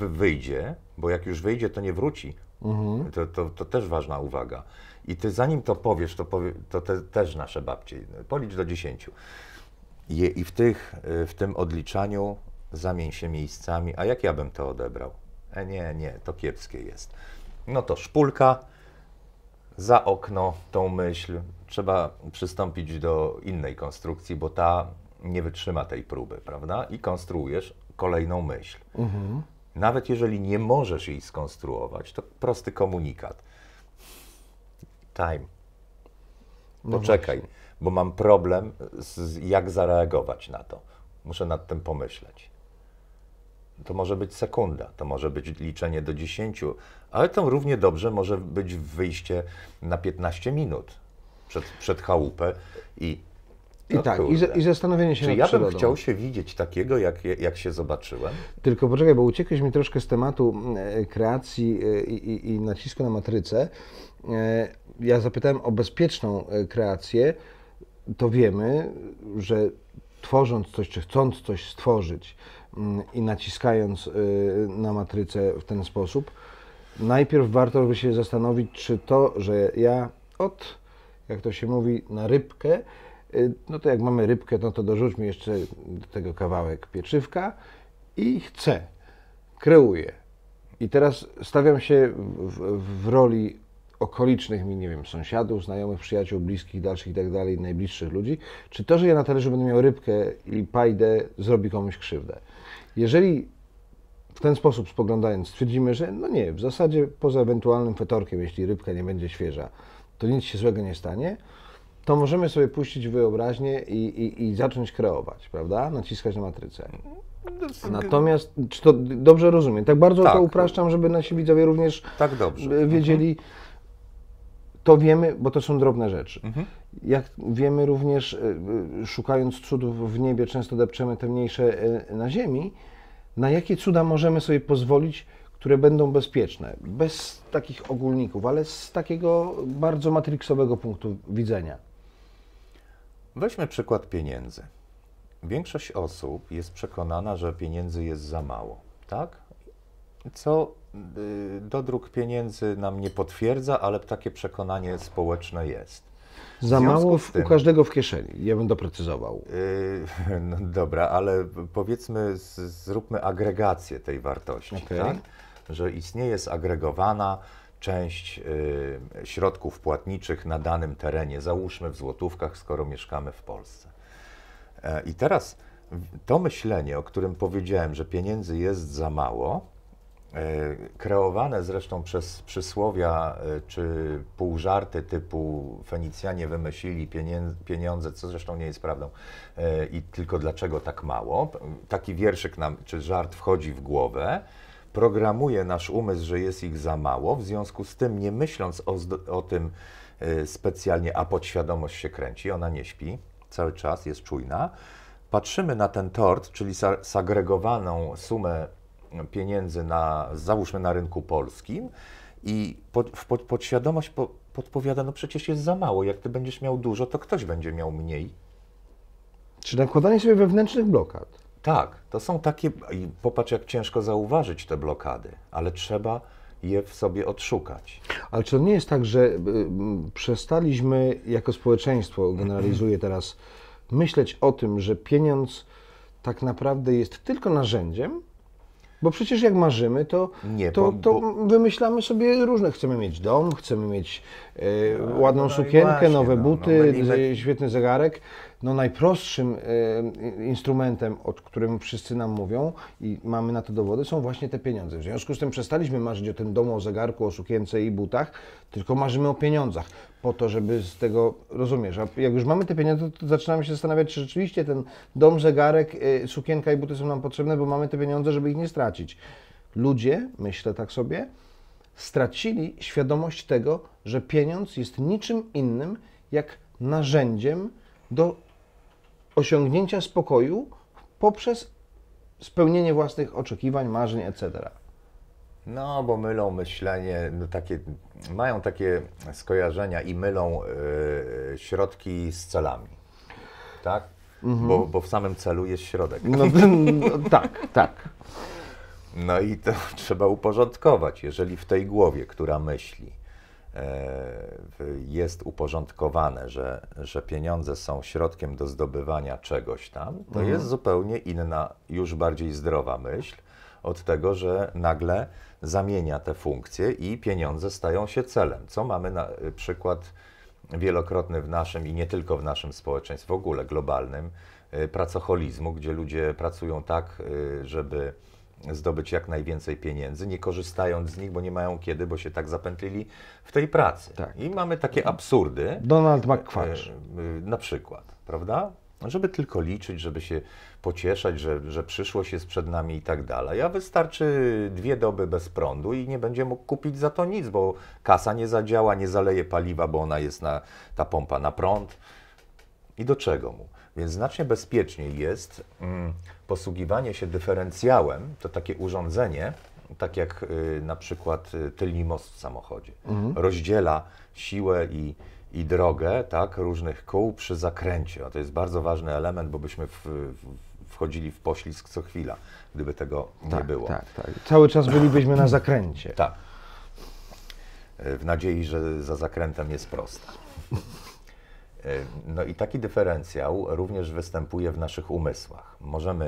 wyjdzie, bo jak już wyjdzie, to nie wróci. Mhm. To, to, to, też ważna uwaga. I ty zanim to powiesz, to, powie, to te, też nasze babcie, policz do dziesięciu je, i w, tych, y, w tym odliczaniu zamień się miejscami, a jak ja bym to odebrał? E, nie, nie, to kiepskie jest. No to szpulka, za okno tą myśl, trzeba przystąpić do innej konstrukcji, bo ta nie wytrzyma tej próby, prawda? I konstruujesz kolejną myśl. Mhm. Nawet jeżeli nie możesz jej skonstruować, to prosty komunikat. Time. No Poczekaj. No bo mam problem, z, jak zareagować na to. Muszę nad tym pomyśleć. To może być sekunda, to może być liczenie do 10, ale to równie dobrze może być wyjście na 15 minut przed, przed chałupę i no I tak, i, i, zastanowienie się Czy nad ja przyrodą. bym chciał się widzieć takiego, jak, jak się zobaczyłem? Tylko poczekaj, bo uciekłeś mi troszkę z tematu mm, e, kreacji e, i, i, i nacisku na matrycę. E, ja zapytałem o bezpieczną kreację, to wiemy, że tworząc coś, czy chcąc coś stworzyć mm, i naciskając y, na matrycę w ten sposób, najpierw warto by się zastanowić, czy to, że ja od, jak to się mówi, na rybkę, y, no to jak mamy rybkę, no to dorzućmy jeszcze do tego kawałek pieczywka i chcę, kreuję. I teraz stawiam się w, w roli okolicznych mi, nie wiem, sąsiadów, znajomych, przyjaciół, bliskich, dalszych i tak dalej, najbliższych ludzi, czy to, że ja na talerzu będę miał rybkę i pajdę, zrobi komuś krzywdę. Jeżeli w ten sposób spoglądając stwierdzimy, że no nie, w zasadzie poza ewentualnym fetorkiem, jeśli rybka nie będzie świeża, to nic się złego nie stanie, to możemy sobie puścić wyobraźnię i, i, i zacząć kreować, prawda? Naciskać na matrycę. Natomiast, czy to dobrze rozumiem? Tak bardzo tak. to upraszczam, żeby nasi widzowie również tak wiedzieli, mhm. To wiemy, bo to są drobne rzeczy. Mhm. Jak wiemy również, e, e, szukając cudów w niebie, często depczemy te mniejsze e, na ziemi. Na jakie cuda możemy sobie pozwolić, które będą bezpieczne, bez takich ogólników, ale z takiego bardzo matryksowego punktu widzenia? Weźmy przykład pieniędzy. Większość osób jest przekonana, że pieniędzy jest za mało, tak? Co Y, dodruk pieniędzy nam nie potwierdza, ale takie przekonanie społeczne jest. Za mało w, tym, u każdego w kieszeni, ja bym doprecyzował. Yy, no dobra, ale powiedzmy, z, zróbmy agregację tej wartości, okay. tak? że istnieje zagregowana część yy, środków płatniczych na danym terenie, załóżmy w złotówkach, skoro mieszkamy w Polsce. Yy, I teraz to myślenie, o którym powiedziałem, że pieniędzy jest za mało, E, kreowane zresztą przez przysłowia e, czy półżarty typu Fenicjanie wymyślili pieniądze, co zresztą nie jest prawdą e, i tylko dlaczego tak mało. Taki wierszyk nam, czy żart wchodzi w głowę, programuje nasz umysł, że jest ich za mało, w związku z tym nie myśląc o, o tym specjalnie, a podświadomość się kręci, ona nie śpi cały czas, jest czujna, patrzymy na ten tort, czyli sagregowaną sumę pieniędzy na, załóżmy na rynku polskim i pod, pod, podświadomość po, podpowiada, no przecież jest za mało, jak ty będziesz miał dużo, to ktoś będzie miał mniej. Czy nakładanie sobie wewnętrznych blokad? Tak, to są takie, i popatrz jak ciężko zauważyć te blokady, ale trzeba je w sobie odszukać. Ale czy to nie jest tak, że y, przestaliśmy jako społeczeństwo, generalizuję teraz, myśleć o tym, że pieniądz tak naprawdę jest tylko narzędziem, bo przecież jak marzymy, to, nie, to, bo, to bo... wymyślamy sobie różne. Chcemy mieć dom, chcemy mieć no, ładną no, no, właśnie, nowe no, no, buty, świetny zegarek no, najprostszym e, instrumentem, o którym wszyscy nam mówią i mamy na to dowody, są właśnie te pieniądze. W związku z tym przestaliśmy marzyć o tym domu, o zegarku, o sukience i butach, tylko marzymy o pieniądzach po to, żeby z tego, rozumiesz, a jak już mamy te pieniądze, to zaczynamy się zastanawiać, czy rzeczywiście ten dom, zegarek, e, sukienka i buty są nam potrzebne, bo mamy te pieniądze, żeby ich nie stracić. Ludzie, myślę tak sobie, stracili świadomość tego, że pieniądz jest niczym innym jak narzędziem do osiągnięcia spokoju poprzez spełnienie własnych oczekiwań, marzeń, etc. No, bo mylą myślenie, no takie, mają takie skojarzenia i mylą e, środki z celami. Tak? Mhm. Bo, bo, w samym celu jest środek. No, no, tak, tak. No i to trzeba uporządkować. Jeżeli w tej głowie, która myśli, E, jest uporządkowane, że, że pieniądze są środkiem do zdobywania czegoś tam, to mhm. jest zupełnie inna, już bardziej zdrowa myśl od tego, że nagle zamienia te funkcje i pieniądze stają się celem. Co mamy na e, przykład wielokrotny w naszym i nie tylko w naszym społeczeństwie, w ogóle globalnym, e, pracocholizmu, gdzie ludzie pracują tak, żeby zdobyć jak najwięcej pieniędzy, nie korzystając z nich, bo nie mają kiedy, bo się tak zapętlili w tej pracy. Tak. I mamy takie absurdy. Donald McQuarrie. E, e, na przykład, prawda? Żeby tylko liczyć, żeby się pocieszać, że, że przyszłość jest przed nami i tak dalej. A wystarczy dwie doby bez prądu i nie będzie mógł kupić za to nic, bo kasa nie zadziała, nie zaleje paliwa, bo ona jest na, ta pompa na prąd. I do czego mu? Więc znacznie bezpieczniej jest. Mm posługiwanie się dyferencjałem, to takie urządzenie, tak jak y, na przykład y, tylny most w samochodzie, mhm. rozdziela siłę i, i drogę tak, różnych kół przy zakręcie. A to jest bardzo ważny element, bo byśmy w, wchodzili w poślizg co chwila, gdyby tego tak, nie było. Tak, tak. Cały czas bylibyśmy na zakręcie. Tak. Y, w nadziei, że za zakrętem jest prosta. No i taki dyferencjał również występuje w naszych umysłach. Możemy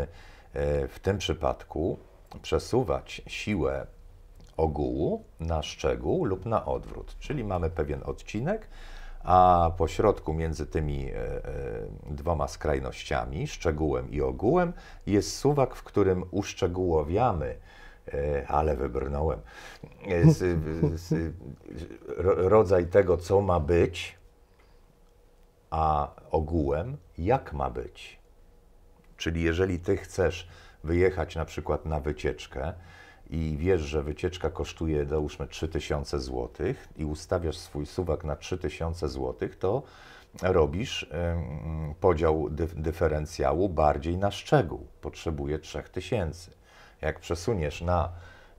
e, w tym przypadku przesuwać siłę ogółu na szczegół lub na odwrót, czyli mamy pewien odcinek, a po środku między tymi e, e, dwoma skrajnościami, szczegółem i ogółem, jest suwak, w którym uszczegółowiamy ale wybrnąłem. Z, z, rodzaj tego, co ma być, a ogółem jak ma być. Czyli jeżeli ty chcesz wyjechać na przykład na wycieczkę i wiesz, że wycieczka kosztuje załóżmy 3000 zł i ustawiasz swój suwak na 3000 zł, to robisz podział dy dyferencjału bardziej na szczegół. Potrzebuje 3000. Jak przesuniesz na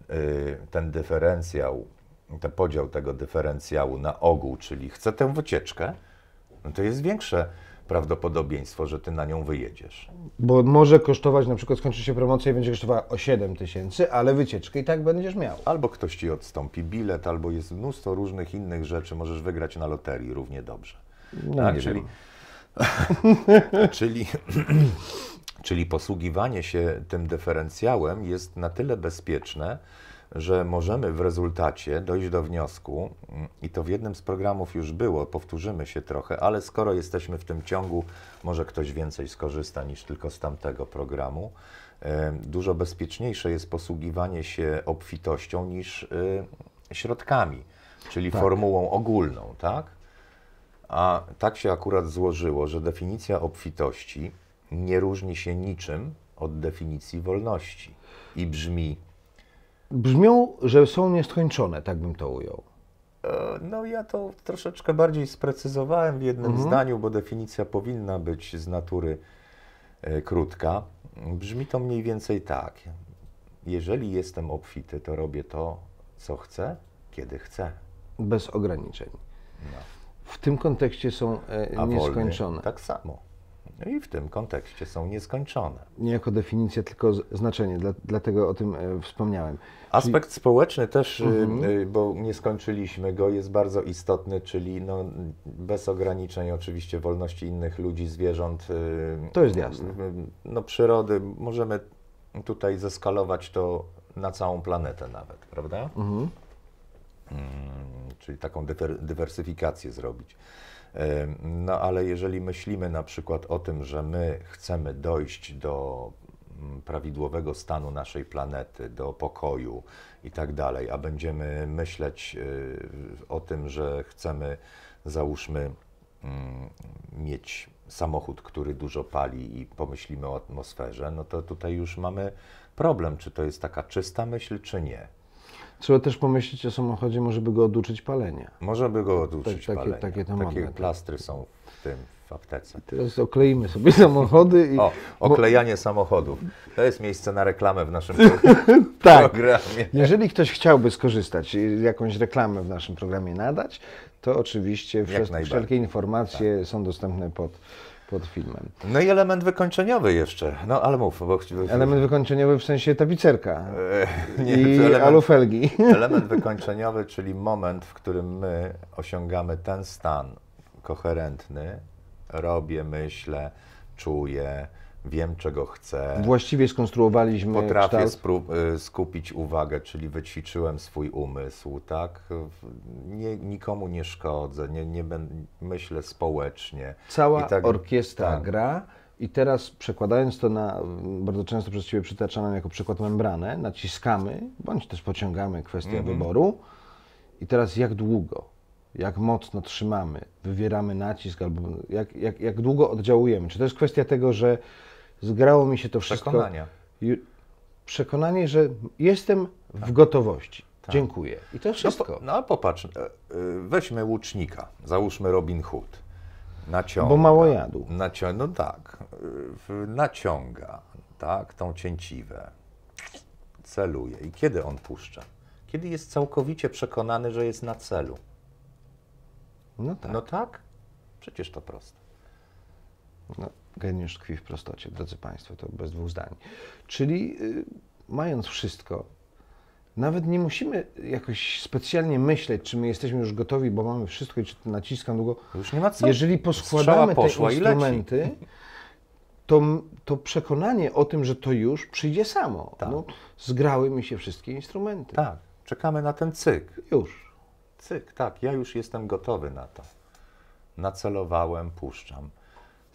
y, ten dyferencjał, ten podział tego dyferencjału na ogół, czyli chcę tę wycieczkę, no to jest większe prawdopodobieństwo, że ty na nią wyjedziesz. Bo może kosztować, na przykład skończy się promocja i będzie kosztowała o 7 tysięcy, ale wycieczkę i tak będziesz miał. Albo ktoś ci odstąpi bilet, albo jest mnóstwo różnych innych rzeczy, możesz wygrać na loterii równie dobrze. No, tak, czyli, czyli, czyli posługiwanie się tym deferencjałem jest na tyle bezpieczne, że możemy w rezultacie dojść do wniosku, mm, i to w jednym z programów już było, powtórzymy się trochę, ale skoro jesteśmy w tym ciągu, może ktoś więcej skorzysta niż tylko z tamtego programu. E, dużo bezpieczniejsze jest posługiwanie się obfitością niż y, środkami, czyli tak. formułą ogólną, tak? A tak się akurat złożyło, że definicja obfitości nie różni się niczym od definicji wolności i brzmi brzmią, że są nieskończone, tak bym to ujął. E, no ja to troszeczkę bardziej sprecyzowałem w jednym mhm. zdaniu, bo definicja powinna być z natury e, krótka. Brzmi to mniej więcej tak. Jeżeli jestem obfity, to robię to, co chcę, kiedy chcę. Bez ograniczeń. No. W tym kontekście są e, nieskończone. Wolny, tak samo. No i w tym kontekście są nieskończone. Nie jako definicja, tylko znaczenie, dla, dlatego o tym e, wspomniałem. Aspekt czyli... społeczny też, e, mhm. E, bo nie skończyliśmy go, jest bardzo istotny, czyli no, bez ograniczeń oczywiście wolności innych ludzi, zwierząt. To jest jasne. No przyrody, możemy tutaj zeskalować to na całą planetę nawet, prawda? Mhm. Hmm, czyli taką dywersyfikację zrobić. No ale jeżeli myślimy na przykład o tym, że my chcemy dojść do mm, prawidłowego stanu naszej planety, do pokoju i tak dalej, a będziemy myśleć y, o tym, że chcemy, załóżmy, mm, mieć samochód, który dużo pali i pomyślimy o atmosferze, no to tutaj już mamy problem, czy to jest taka czysta myśl, czy nie. Trzeba też pomyśleć o samochodzie, może by go oduczyć palenia. Może by go oduczyć tak, palenia. Takie, takie, takie plastry są w tym, w aptece. Teraz okleimy sobie samochody. I, o, oklejanie bo... samochodów. To jest miejsce na reklamę w naszym programie. tak. Jeżeli ktoś chciałby skorzystać, i y, jakąś reklamę w naszym programie nadać, to oczywiście wszel wszelkie informacje tak. są dostępne pod pod filmem. No i element wykończeniowy jeszcze, no ale mów. Bo... Element wykończeniowy w sensie tapicerka e, nie, i element, alufelgi. Element wykończeniowy, czyli moment, w którym my osiągamy ten stan koherentny, robię, myślę, czuję, wiem czego chcę. Właściwie skonstruowaliśmy Potrafię y, skupić uwagę, czyli wyćwiczyłem swój umysł, tak? Nie, nikomu nie szkodzę, nie, nie myślę społecznie. Cała tak, orkiestra tak. gra. I teraz przekładając to na, bardzo często przez Ciebie przytaczaną jako przykład membranę, naciskamy, bądź też pociągamy kwestię mm -hmm. wyboru. I teraz jak długo, jak mocno trzymamy, wywieramy nacisk, albo jak, jak, jak długo oddziałujemy? Czy to jest kwestia tego, że zgrało mi się to wszystko. Przekonanie, że jestem tak. w gotowości. Tak. Dziękuję. I to no wszystko. No, po, no popatrz, e, e, weźmy łucznika, załóżmy Robin Hood. Naciąga. Bo mało jadł. Nacią, no tak. E, naciąga, tak, tą cięciwę. Celuje. I kiedy on puszcza? Kiedy jest całkowicie przekonany, że jest na celu. No tak. No tak? Przecież to proste. No geniusz tkwi w prostocie, drodzy Państwo, to bez dwóch zdań. Czyli y, mając wszystko, nawet nie musimy jakoś specjalnie myśleć, czy my jesteśmy już gotowi, bo mamy wszystko i czy naciskam długo. Już nie ma co. Jeżeli poskładamy te instrumenty, to, to przekonanie o tym, że to już przyjdzie samo. Tak. No, zgrały mi się wszystkie instrumenty. Tak, czekamy na ten cyk. Już. Cyk, tak, ja już jestem gotowy na to. Nacelowałem, puszczam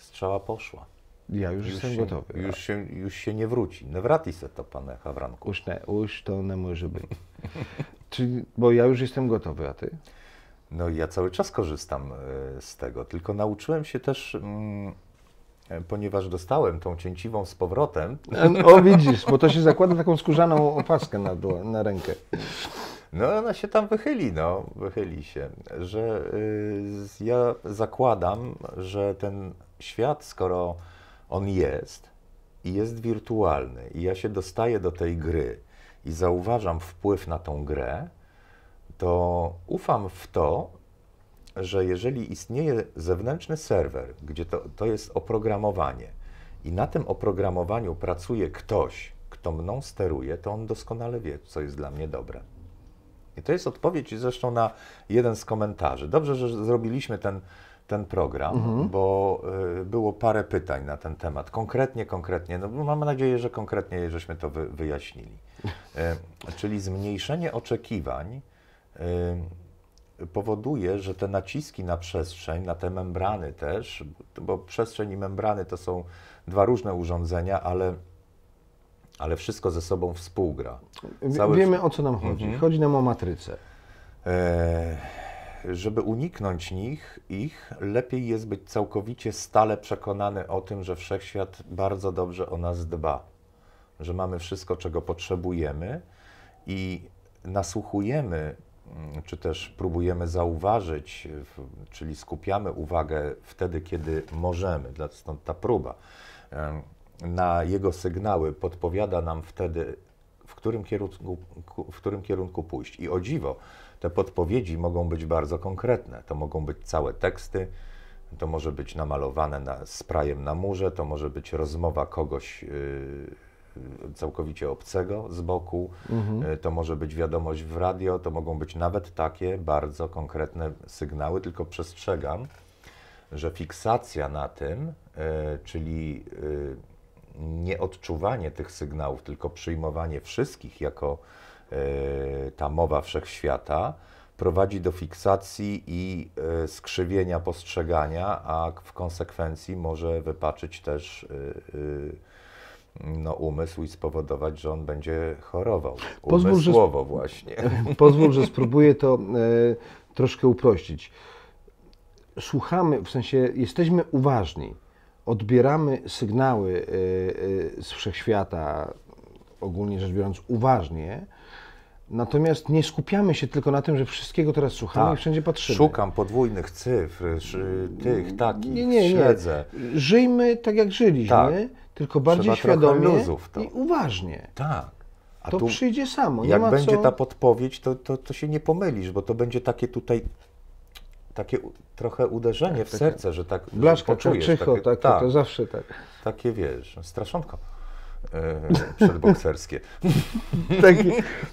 strzała poszła. Ja już, już jestem się, gotowy. Już się, już się nie wróci. Nie wrati się to, pane Hawranku. Już, nie, już to nie może być. Czyli, bo ja już jestem gotowy, a ty? No ja cały czas korzystam e, z tego, tylko nauczyłem się też, mm, e, ponieważ dostałem tą cięciwą z powrotem. E, no, o widzisz, bo to się zakłada taką skórzaną opaskę na, na rękę. No ona się tam wychyli, no, wychyli się, że y, ja zakładam, że ten świat, skoro on jest i jest wirtualny, i ja się dostaję do tej gry i zauważam wpływ na tą grę, to ufam w to, że jeżeli istnieje zewnętrzny serwer, gdzie to, to jest oprogramowanie, i na tym oprogramowaniu pracuje ktoś, kto mną steruje, to on doskonale wie, co jest dla mnie dobre. I to jest odpowiedź zresztą na jeden z komentarzy. Dobrze, że zrobiliśmy ten ten program, mhm. bo y, było parę pytań na ten temat. Konkretnie, konkretnie, no mam nadzieję, że konkretnie żeśmy to wy, wyjaśnili. Y, czyli zmniejszenie oczekiwań y, powoduje, że te naciski na przestrzeń, na te membrany też, bo przestrzeń i membrany to są dwa różne urządzenia, ale ale wszystko ze sobą współgra. Cały... Wiemy o co nam chodzi. Mhm. Chodzi nam o matrycę. E, żeby uniknąć nich, ich, lepiej jest być całkowicie stale przekonany o tym, że wszechświat bardzo dobrze o nas dba, że mamy wszystko, czego potrzebujemy i nasłuchujemy, mm, czy też próbujemy zauważyć, czyli skupiamy uwagę wtedy, kiedy możemy, stąd ta próba, na jego sygnały, podpowiada nam wtedy, w którym kierunku, w którym kierunku pójść. I o dziwo, te podpowiedzi mogą być bardzo konkretne. To mogą być całe teksty, to może być namalowane na, sprajem na murze, to może być rozmowa kogoś y, y, całkowicie obcego z boku, mhm. Y, to może być wiadomość w radio, to mogą być nawet takie bardzo konkretne sygnały, tylko przestrzegam, że fiksacja na tym, czyli nie odczuwanie tych sygnałów, tylko przyjmowanie wszystkich jako E, ta mowa wszechświata, prowadzi do fiksacji i e, skrzywienia postrzegania, a w konsekwencji może wypaczyć też e, no, umysł i spowodować, że on będzie chorował. Pozwól, że, słowo właśnie. Pozwól, że spróbuję to e, troszkę uprościć. Słuchamy, w sensie jesteśmy uważni, odbieramy sygnały e, e, z wszechświata, ogólnie rzecz biorąc, uważnie, Natomiast nie skupiamy się tylko na tym, że wszystkiego teraz słuchamy tak. i wszędzie patrzymy. Szukam podwójnych cyfr, tych, takich, nie, nie, nie. śledzę. Żyjmy tak, jak żyliśmy, tak. tylko bardziej Trzeba świadomie i uważnie. Tak. A to tu, przyjdzie samo. Nie jak będzie co... ta podpowiedź, to, to, to się nie pomylisz, bo to będzie takie tutaj takie trochę uderzenie tak, w serce, że tak Blaszka, poczujesz. Blaszka, tak, tak, tak, to zawsze tak. Takie, wiesz, straszonko. E, przedbokserskie. Takie,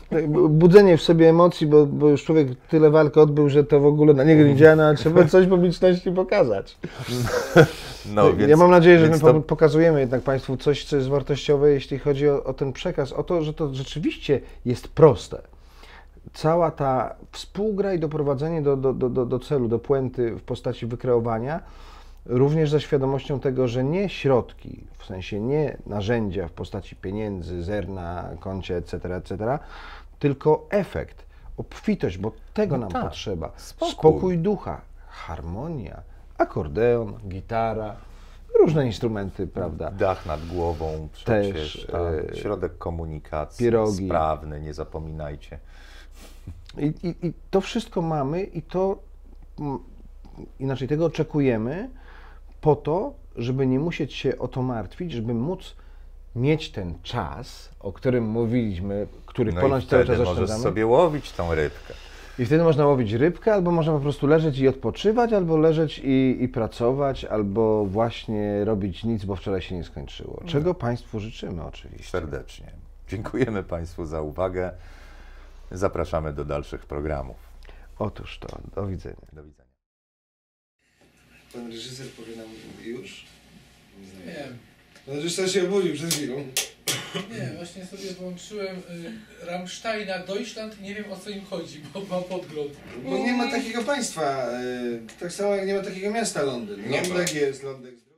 tak, budzenie w sobie emocji, bo, bo, już człowiek tyle walk odbył, że to w ogóle na niego nie działa, no, trzeba coś publiczności pokazać. No, ja mam nadzieję, że my to... pokazujemy jednak Państwu coś, co jest wartościowe, jeśli chodzi o, o ten przekaz, o to, że to rzeczywiście jest proste cała ta współgra i doprowadzenie do, do, do, do, celu, do puenty w postaci wykreowania również ze świadomością tego, że nie środki, w sensie nie narzędzia w postaci pieniędzy, zer na koncie, etc., etc., tylko efekt, obfitość, bo tego no nam tak. potrzeba. Spokój. Spokój ducha, harmonia, akordeon, gitara, różne instrumenty, prawda? Dach nad głową, przecież, Też, e, tak. środek komunikacji, pierogi. sprawny, nie zapominajcie. I, i, I to wszystko mamy i to, inaczej tego oczekujemy, po to, żeby nie musieć się o to martwić, żeby móc mieć ten czas, o którym mówiliśmy, który no ponoć cały czas oszczędzamy. możesz sobie łowić tą rybkę. I wtedy można łowić rybkę, albo można po prostu leżeć i odpoczywać, albo leżeć i, i pracować, albo właśnie robić nic, bo wczoraj się nie skończyło. No. Czego no. Państwu życzymy oczywiście. Serdecznie. Dziękujemy Państwu za uwagę. Zapraszamy do dalszych programów. Otóż to. Do widzenia. Do widzenia. Pan reżyser powie nam już? Nie wiem. Pan reżyser się obudził przed chwilą. Nie, właśnie sobie włączyłem y, Rammsteina Deutschland nie wiem o co im chodzi, bo mam podgląd. Bo nie ma takiego państwa, y, tak samo jak nie ma takiego miasta Londyn. Londek jest, Londyn...